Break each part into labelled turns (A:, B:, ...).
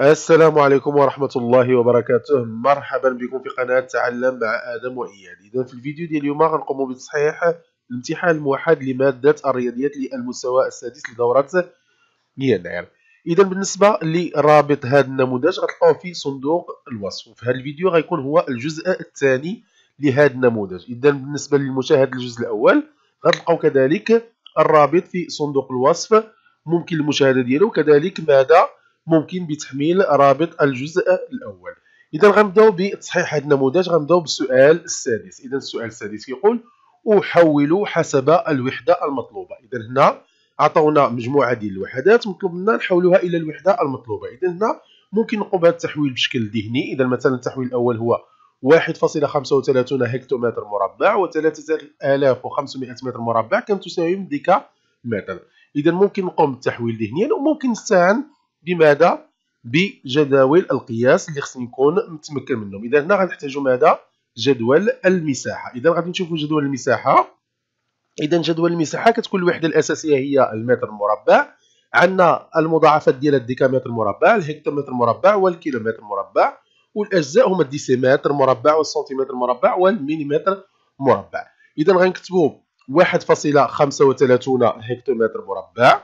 A: السلام عليكم ورحمة الله وبركاته مرحبا بكم في قناة تعلم مع آدم وإياد إذا في الفيديو ديال اليوم غنقوم بتصحيح الامتحان الموحد لمادة الرياضيات للمستوى السادس لدورة يناير إذا بالنسبة لرابط هذا النموذج غتلقاوه في صندوق الوصف وفي هذا الفيديو غيكون هو الجزء الثاني لهذا النموذج إذا بالنسبة للمشاهد الجزء الأول غتلقاو كذلك الرابط في صندوق الوصف ممكن المشاهدة ديالو كذلك ماذا ممكن بتحميل رابط الجزء الاول اذا غنبداو بتصحيح هذا النموذج غنبداو بالسؤال السادس اذا السؤال السادس كيقول احول حسب الوحده المطلوبه اذا هنا عطاونا مجموعه ديال الوحدات مطلوب منا نحولها الى الوحده المطلوبه اذا هنا ممكن نقوم بهذا التحويل بشكل ذهني اذا مثلا التحويل الاول هو 1.35 هكتومتر مربع و3500 متر مربع كم تساوي ديكا متر اذا ممكن نقوم بالتحويل ذهنيا وممكن نستعن بماذا بجداول القياس اللي خصني نكون متمكن منهم اذا هنا غنحتاجوا ماذا جدول المساحه اذا غادي نشوفوا جدول المساحه اذا جدول المساحه كتكون الوحده الاساسيه هي المتر المربع عندنا المضاعفات ديال الديكامتر مربع الهكتومتر مربع والكيلومتر مربع والاجزاء هما الديسيمتر مربع والسنتيمتر مربع والمليمتر مربع اذا غنكتبوا 1.35 هكتومتر مربع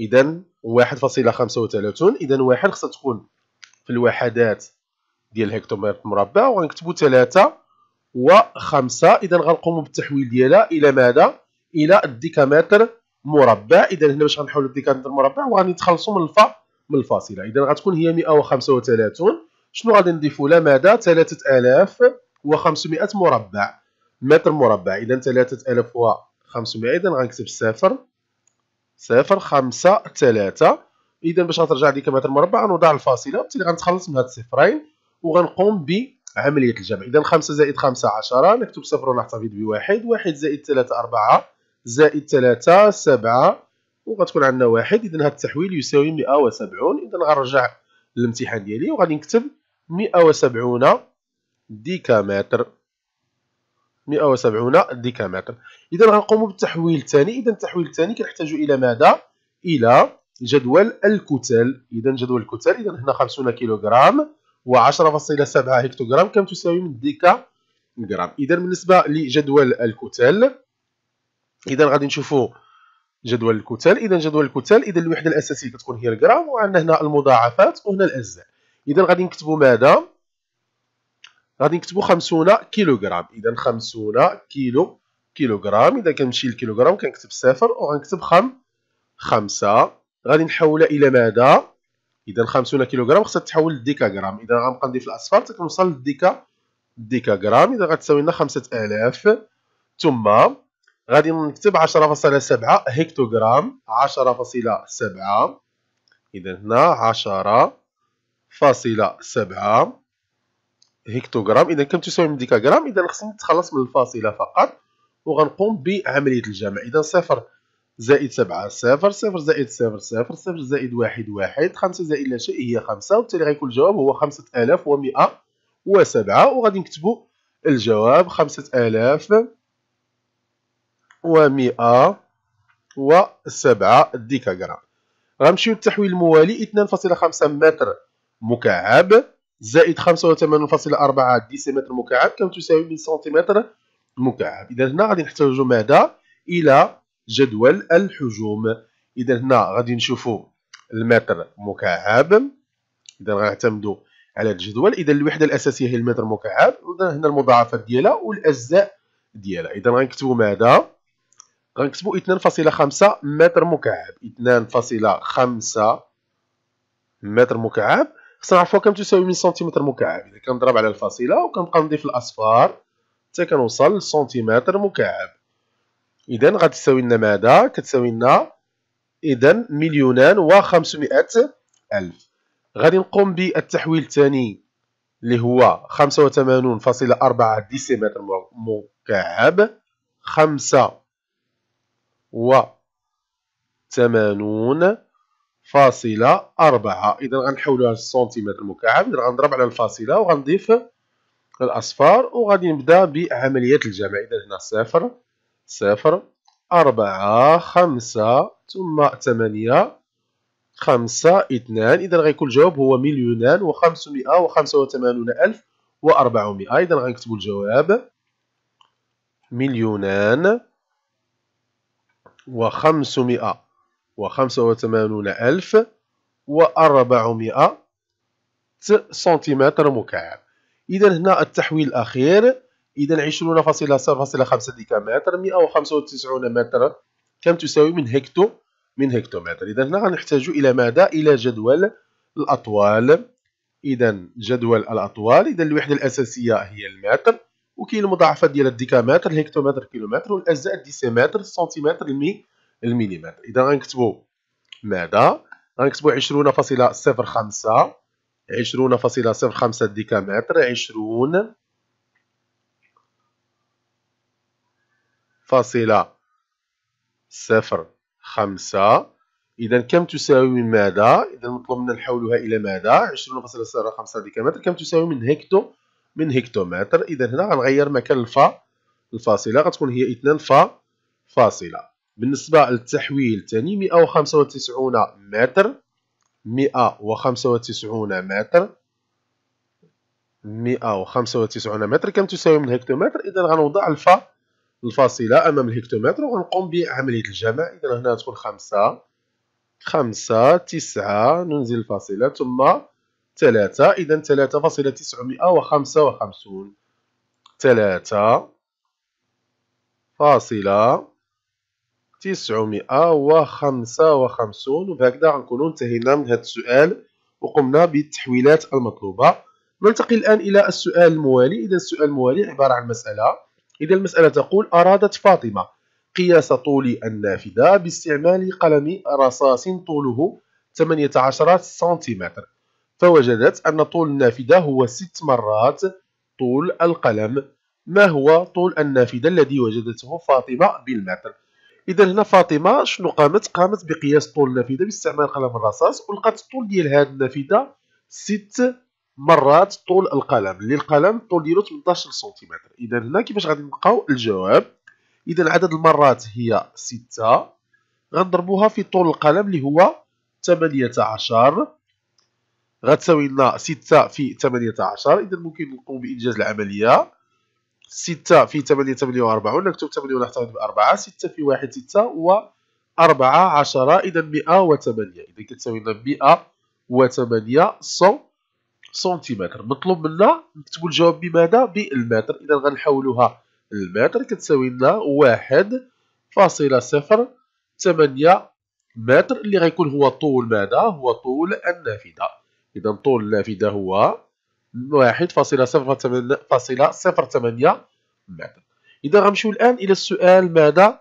A: اذا واحد فاصلة خمسة وثلاثون اذا واحد خصها تكون في الوحدات ديال الهكتومتر مربع وغنكتبو تلاتة وخمسة اذا غنقومو بالتحويل ديالها الى ماذا الى الديكامتر مربع اذا هنا باش غنحولو الديكامتر مربع وغنتخلصوا من الفا من الفاصله اذا غتكون هي مئة وخمسة وثلاثون شنو غادي نضيفو لها ماذا وخمسمائة مربع متر مربع اذا آلاف وخمسمائة اذا غنكتب صفر صفر خمسة ثلاثة إذا باش غترجع لي المتر مربع غنوضع الفاصلة وبالتالي غنتخلص من هاد الصفرين وغنقوم بعملية الجمع إذا خمسة زائد خمسة عشرة نكتب صفر ونحتفظ بواحد واحد زائد ثلاثة أربعة زائد ثلاثة سبعة وغتكون عندنا واحد إذا هاد التحويل يساوي مئة وسبعون إذا غنرجع للامتحان ديالي وغادي نكتب مئة وسبعون ديكامتر 170 ديكامتر اذا غنقوموا بالتحويل الثاني اذا التحويل الثاني كنحتاج الى ماذا الى جدول الكتل اذا جدول الكتل اذا هنا 50 كيلوغرام و10.7 هكتوغرام كم تساوي من ديكا جرام اذا بالنسبه لجدول الكتل اذا غادي نشوفوا جدول الكتل اذا جدول الكتل اذا الوحده الاساسيه كتكون هي الجرام وعندنا هنا المضاعفات وهنا الاجزاء اذا غادي نكتبوا ماذا غادي نكتبوا 50 كيلوغرام اذا 50 كيلو كيلوغرام اذا كنمشي للكيلوغرام كنكتب صفر وغنكتب خم خمسة غادي نحولها الى ماذا اذا 50 كيلوغرام خصها تحول للديكاغرام اذا غنبقى في الاصفر حتى كنوصل للديكا ديكاغرام اذا غتساوي لنا 5000 ثم غادي نكتب 10.7 هكتوغرام 10.7 اذا هنا عشرة فاصلة سبعة هكتوغرام اذا كم تساوي من ديكاغرام اذا خصني نتخلص من الفاصله فقط وغنقوم بعمليه الجمع اذا صفر زائد سبعة صفر صفر زائد صفر صفر صفر زائد واحد واحد خمسة زائد لا شيء هي خمسة وبالتالي غيكون الجواب هو خمسة آلاف ومئة وسبعة وغادي نكتبو الجواب خمسة آلاف ومئة وسبعة ديكاغرام غنمشيو للتحويل الموالي اثنان فاصلة خمسة متر مكعب زائد 85.4 ديسيمتر مكعب كم تساوي من سنتيمتر مكعب اذا هنا غادي نحتاجو ماذا الى جدول الحجوم اذا هنا غادي نشوفو المتر مكعب اذا غنعتمدو على الجدول اذا الوحده الاساسيه هي المتر مكعب هنا المضاعفات ديالها والاجزاء ديالها اذا غنكتبو ماذا غنكتبو 2.5 متر مكعب 2.5 متر مكعب خصنا نعرفو كم تساوي من سنتيمتر مكعب اذا كنضرب على الفاصله وكنبقى نضيف الاصفار حتى كنوصل لسنتيمتر مكعب اذا غتساوي لنا ماذا كتساوي لنا اذا مليونان و500 الف غادي نقوم بالتحويل الثاني اللي هو 85.4 ديسيمتر مكعب 5 و 80 فاصلة أربعة إذا غنحولوها للسنتيمتر مكعب إذا غنضرب على الفاصلة وغنضيف الأصفار وغادي نبدأ بعملية الجمع إذا هنا صفر صفر أربعة خمسة ثم ثمانية خمسة اثنان إذا غيكون الجواب هو مليونان وخمسمائة وخمسة وثمانون ألف وأربعمائة إذا غنكتبوا الجواب مليونان وخمسمائة وخمسة وثمانون ألف وأربعمائة سنتيمتر مكعب إذا هنا التحويل الأخير إذا عشرون فاصلة صفر فاصلة خمسة ديكامتر مئة وخمسة وتسعون متر كم تساوي من هكتو من هكتومتر إذا هنا غنحتاج إلى ماذا إلى جدول الأطوال إذا جدول الأطوال إذا الوحدة الأساسية هي المتر وكاين المضاعفات ديال الديكامتر الهكتومتر كيلومتر والأجزاء الديسيمتر سنتيمتر المي المليمتر اذا غنكتبوا ماذا غنكتبوا 20.05 20.05 ديكامتر 20 فاصلة صفر خمسة إذا كم تساوي من ماذا؟ إذا مطلوب منا نحولها إلى ماذا؟ عشرون فاصلة صفر خمسة ديكامتر كم تساوي من هكتو من هكتومتر إذا هنا غنغير مكان الفا الفاصلة غتكون هي اثنان فا فاصلة بالنسبة للتحويل تاني مئة وخمسة وتسعون متر مئة وخمسة وتسعون متر مئة وخمسة وتسعون متر كم تساوي من هكتومتر إذا غنوضع الفا الفاصلة أمام الهكتومتر وغنقوم بعملية الجمع إذا هنا ندخل خمسة خمسة تسعة ننزل الفاصلة ثم ثلاثة إذا ثلاثة فاصلة مئة وخمسة وخمسون ثلاثة فاصلة 955 وبهكذا غنكونوا انتهينا من هذا السؤال وقمنا بالتحويلات المطلوبة ننتقل الآن إلى السؤال الموالي إذا السؤال الموالي عبارة عن مسألة إذا المسألة تقول أرادت فاطمة قياس طول النافذة باستعمال قلم رصاص طوله 18 سنتيمتر فوجدت أن طول النافذة هو 6 مرات طول القلم ما هو طول النافذة الذي وجدته فاطمة بالمتر اذا هنا فاطمه شنو قامت قامت بقياس طول النافذه باستعمال قلم الرصاص ولقات الطول ديال هذه النافذه 6 مرات طول القلم اللي القلم الطول ديالو 18 سنتيمتر اذا هنا كيفاش غادي نلقاو الجواب اذا عدد المرات هي 6 غنضربوها في طول القلم اللي هو 18 غتساوي لنا 6 في 18 اذا ممكن نقوم بانجاز العمليه 6 في 8 8 و4 ونكتب 8 ونحتفظ بأربعة 6 في 1 6 و 4 10 إذا 108 إذا كتساوي لنا 108 صو سنتيمتر مطلوب منا نكتبوا الجواب بماذا بالمتر إذا غنحولوها المتر كتساوي لنا 1.08 متر اللي غيكون هو طول ماذا هو طول النافذة إذا طول النافذة هو 1.0.8 إذا غنمشيو الآن إلى السؤال ماذا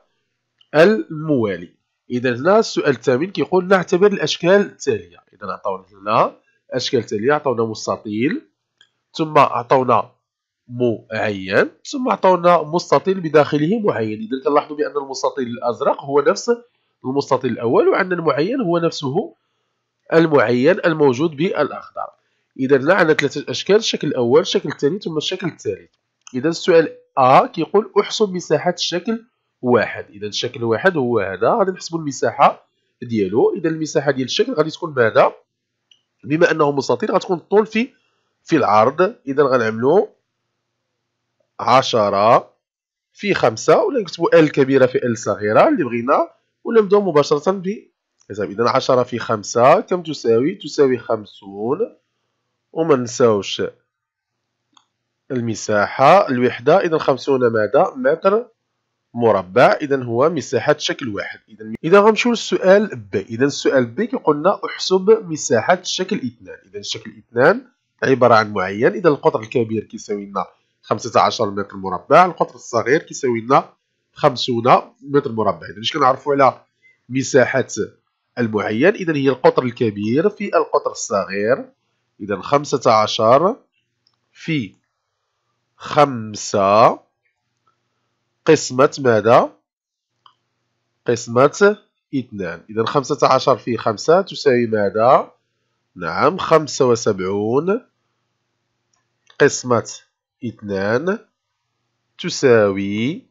A: الموالي إذا هنا السؤال الثامن كيقول نعتبر الأشكال التالية إذا عطاونا هنا أشكال التالية عطاونا مستطيل ثم عطاونا معين ثم عطاونا مستطيل بداخله معين إذا كنلاحظوا بأن المستطيل الأزرق هو نفس المستطيل الأول وعندنا المعين هو نفسه المعين الموجود بالأخضر اذا على ثلاثه اشكال الشكل الاول الشكل الثاني ثم الشكل الثالث اذا السؤال ا كيقول احسب مساحه الشكل واحد اذا الشكل واحد هو هذا غادي نحسبوا المساحه ديالو اذا المساحه ديال الشكل غادي تكون ماذا بما انه مستطيل غتكون الطول في في العرض اذا غنعملوا 10 في 5 ولا نكتبوا ال كبيره في ال صغيره اللي بغينا ولا نبداو مباشره ب اذا 10 في 5 كم تساوي تساوي 50 وما نساوش المساحة الوحدة إذا خمسون ماذا متر مربع إذا هو مساحة شكل واحد إذا إذا غنمشيو للسؤال ب إذا السؤال ب كيقولنا قلنا احسب مساحة شكل اثنان إذا شكل اثنان عبارة عن معين إذا القطر الكبير كيساوي لنا خمسة عشر متر مربع القطر الصغير كيساوي لنا خمسون متر مربع إذا باش كنعرفو على مساحة المعين إذا هي القطر الكبير في القطر الصغير إذا خمسة عشر في خمسة قسمة ماذا؟ قسمة اثنان إذا خمسة عشر في خمسة تساوي ماذا؟ نعم خمسة وسبعون قسمة اثنان تساوي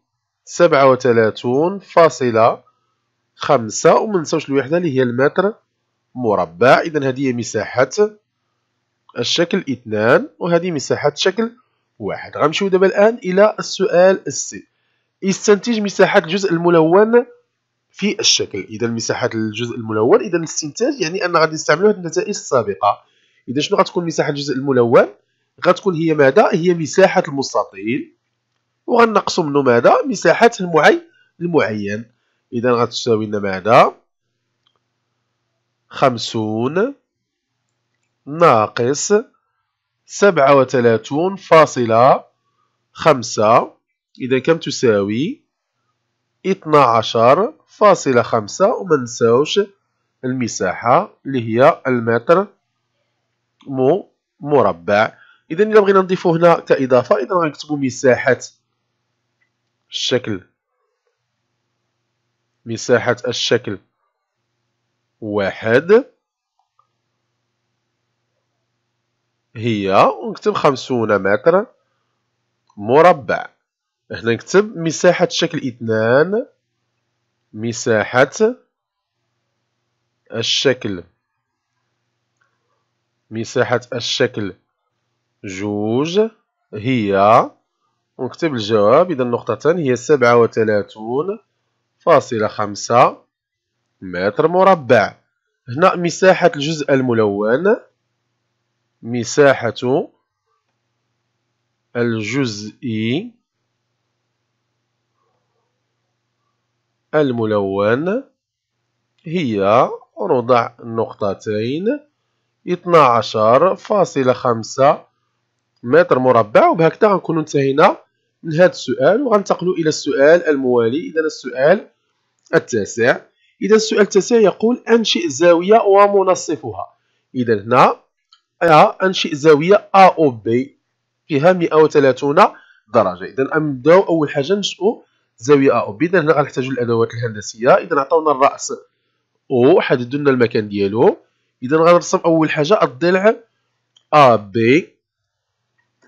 A: سبعة وثلاثون فاصلة خمسة ومنساوش الوحدة اللي هي المتر مربع إذا هذه هي مساحة الشكل اثنان وهذه مساحة شكل واحد غنمشيو دابا الآن إلى السؤال السي استنتج مساحة الجزء الملون في الشكل إذا مساحة الجزء الملون إذا الاستنتاج يعني أن غادي هاد النتائج السابقة إذا شنو غتكون مساحة الجزء الملون غتكون هي ماذا هي مساحة المستطيل وغنقصو منو ماذا مساحة المعي المعين إذا غتساوي لنا ماذا خمسون ناقص سبعة وثلاثون فاصلة خمسة إذا كم تساوي اثنا عشر فاصلة خمسة وما نساوش المساحة اللي هي المتر مو مربع إذا إذا بغينا نضيفو هنا كإضافة إذا غنكتبو مساحة الشكل مساحة الشكل واحد هي ونكتب خمسون متر مربع هنا نكتب مساحة شكل اثنان مساحة الشكل مساحة الشكل جوج هي ونكتب الجواب إذا نقطتان هي سبعة وثلاثون فاصلة خمسة متر مربع هنا مساحة الجزء الملون مساحة الجزء الملون هي رضع نقطتين 12.5 متر مربع وبهكذا غنكونوا انتهينا من هذا السؤال وغنتقلوا الى السؤال الموالي اذا السؤال التاسع اذا السؤال التاسع يقول انشئ زاويه ومنصفها اذا هنا أ انشئ زاويه ا او بي فيها 130 درجه اذا نبداو اول حاجه نشئو زاويه ا او بي اذا هنا غنحتاجو الادوات الهندسيه اذا عطاونا الراس او حددو لنا المكان ديالو اذا غنرسم اول حاجه الضلع ا بي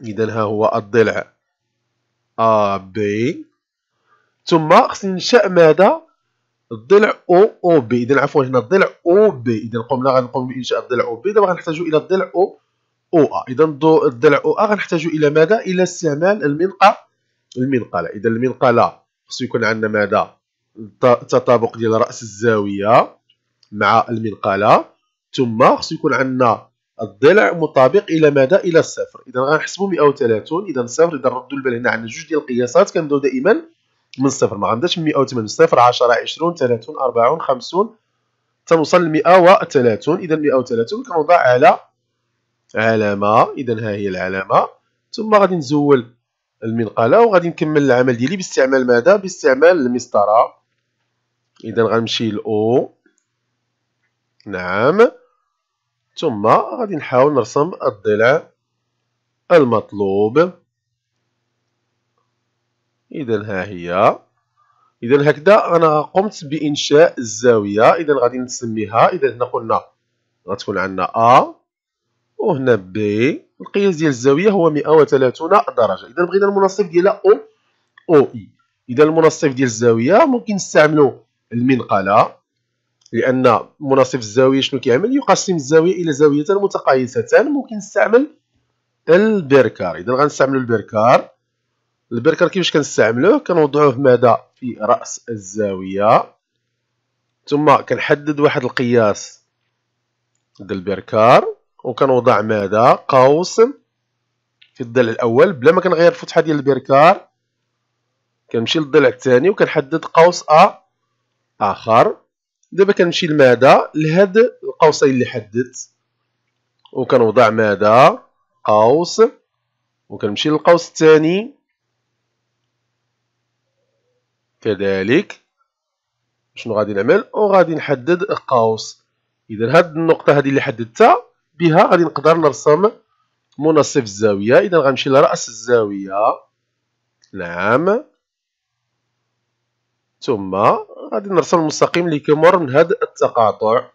A: اذا ها هو الضلع ا بي ثم خصني ننشا ماذا الضلع او او بي اذا عفوا هنا الضلع او بي اذا قمنا غنقوم بانشاء الضلع او بي دابا غنحتاجوا الى الضلع او او ا اذا الضلع او ا غنحتاجوا الى ماذا الى استعمال المنقى المنقله اذا المنقله خصو يكون عندنا ماذا التطابق ديال راس الزاويه مع المنقله ثم خصو يكون عندنا الضلع مطابق الى ماذا الى الصفر اذا غنحسبوا 130 اذا الصفر اذا ردوا البال هنا عندنا جوج ديال القياسات كنبداو دائما من الصفر ما غنبداش من 180 صفر 10 20 30 40 50 تنوصل ل 130 اذا 130 كنوضع على علامه اذا ها هي العلامه ثم غادي نزول المنقله وغادي نكمل العمل ديالي باستعمال ماذا باستعمال المسطره اذا غنمشي لاو نعم ثم غادي نحاول نرسم الضلع المطلوب إذا ها هي إذا هكذا أنا قمت بإنشاء الزاوية إذا غادي نسميها إذا هنا قلنا غتكون عندنا أ وهنا بي القياس ديال الزاوية هو 130 درجة إذا بغينا المنصف ديالها أو أو إي e. إذا المنصف ديال الزاوية ممكن نستعملو المنقلة لأن منصف الزاوية شنو كيعمل يقسم الزاوية إلى زاويتان متقايستان ممكن نستعمل البركار إذا غنستعملوا البركار البركر كيفاش كنستعملوه كنوضعوه ماذا في راس الزاويه ثم كنحدد واحد القياس ديال البركار وكنوضع ماذا قوس في الضلع الاول بلا ما كنغير الفتحه ديال البركار كنمشي للضلع الثاني وكنحدد قوس ا اخر دابا كنمشي لماذا لهاد القوسين اللي حددت وكنوضع ماذا قوس وكنمشي للقوس الثاني كذلك شنو غادي نعمل وغادي نحدد قوس اذا هاد النقطه هذه اللي حددتها بها غادي نقدر نرسم منصف الزاويه اذا غنمشي لراس الزاويه نعم ثم غادي نرسم المستقيم اللي كيمر من هاد التقاطع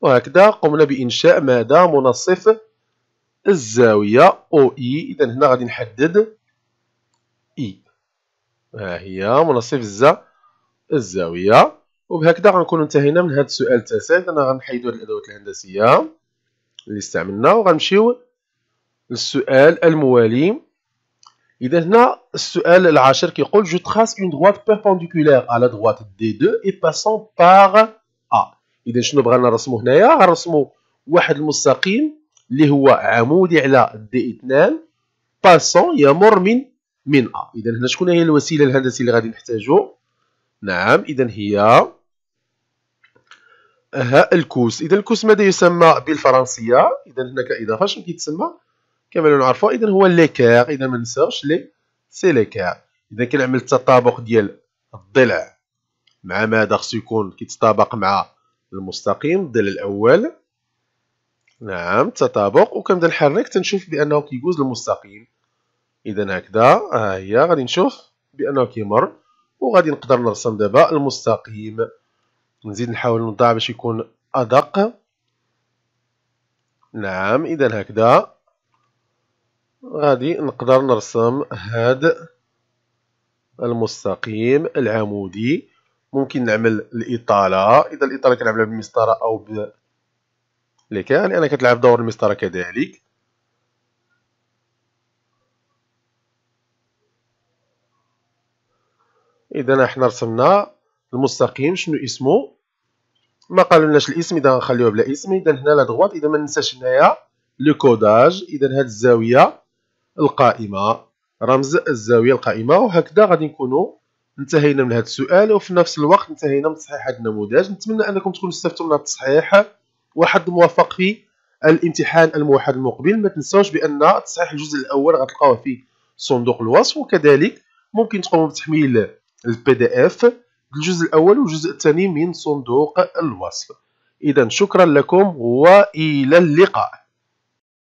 A: وهكذا قمنا بإنشاء ماذا منصف الزاوية او اي إذا هنا غادي نحدد اي ها هي مناصف الزا الزاويه وبهكذا غنكون انتهينا من هذا السؤال التاسع انا غنحيدو هاد الادوات الهندسيه اللي استعملنا وغنمشيو للسؤال الموالي اذا هنا السؤال العاشر كيقول جو تراس اون دروات بيربونديكولير على دروات دي 2 اي باسون بار ا اذا شنو بغينا نرسمو هنايا غنرسمو واحد المستقيم اللي هو عمودي على دي 2 باسون يمر من من أ إذا هنا شكون هي الوسيلة الهندسية اللي غادي نحتاجو نعم إذا هي الكوس إذا الكوس ماذا يسمى بالفرنسية إذا هنا كإضافة شنو كيتسمى كما نعرفوا إذا هو ليكار إذا ما نساوش لي سي ليكار إذا كنعمل التطابق ديال الضلع مع ماذا خصو يكون كيتطابق مع المستقيم الضلع الأول نعم تطابق وكنبدا نحرك تنشوف بأنه كيجوز المستقيم اذا هكذا ها آه، هي غادي نشوف بانه كيمر وغادي نقدر نرسم دابا المستقيم نزيد نحاول نوضع باش يكون ادق نعم اذا هكذا غادي نقدر نرسم هذا المستقيم العمودي ممكن نعمل الاطاله اذا الاطاله كنعملها بالمسطره او ب لكان يعني لان كتلعب دور المسطره كذلك اذا احنا رسمنا المستقيم شنو اسمه ما قالولناش الاسم اذا نخليوه بلا اسم اذا هنا لا دغوات اذا ما ننساش هنايا لو كوداج اذا هاد الزاويه القائمه رمز الزاويه القائمه وهكذا غادي نكونوا انتهينا من هذا السؤال وفي نفس الوقت انتهينا من تصحيح هذا النموذج نتمنى انكم تكونوا استفدتم من التصحيح وحد موفق في الامتحان الموحد المقبل ما تنساوش بان تصحيح الجزء الاول غتلقاوه في صندوق الوصف وكذلك ممكن تقوموا بتحميل البي دي اف الجزء الاول والجزء الثاني من صندوق الوصف اذا شكرا لكم والى اللقاء